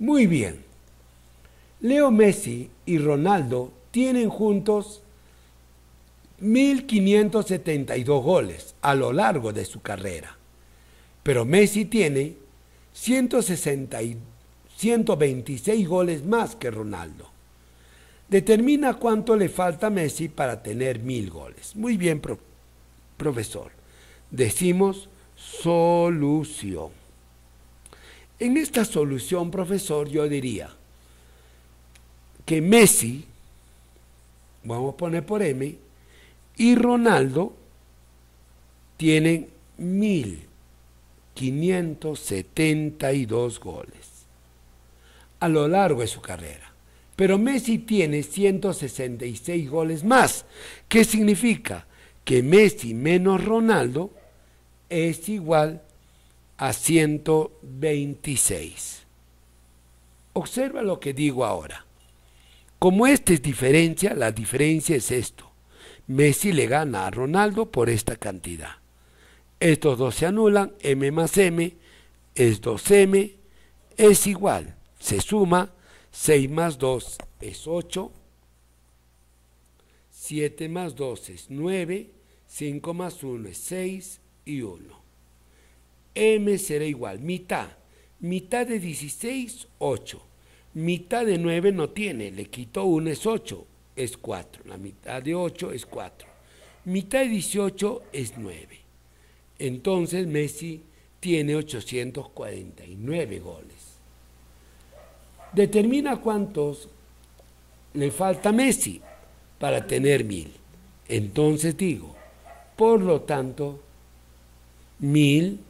Muy bien. Leo Messi y Ronaldo tienen juntos 1.572 goles a lo largo de su carrera, pero Messi tiene 126 goles más que Ronaldo. Determina cuánto le falta a Messi para tener 1.000 goles. Muy bien, profesor. Decimos solución. En esta solución, profesor, yo diría que Messi, vamos a poner por M, y Ronaldo tienen 1.572 goles a lo largo de su carrera. Pero Messi tiene 166 goles más. ¿Qué significa? Que Messi menos Ronaldo es igual a a 126. Observa lo que digo ahora. Como esta es diferencia, la diferencia es esto. Messi le gana a Ronaldo por esta cantidad. Estos dos se anulan, M más M es 2M, es igual, se suma, 6 más 2 es 8, 7 más 2 es 9, 5 más 1 es 6 y 1 m será igual, mitad. Mitad de 16, 8. Mitad de 9 no tiene, le quito 1 es 8, es 4. La mitad de 8 es 4. Mitad de 18 es 9. Entonces Messi tiene 849 goles. Determina cuántos le falta a Messi para tener 1000. Entonces digo, por lo tanto, 1000.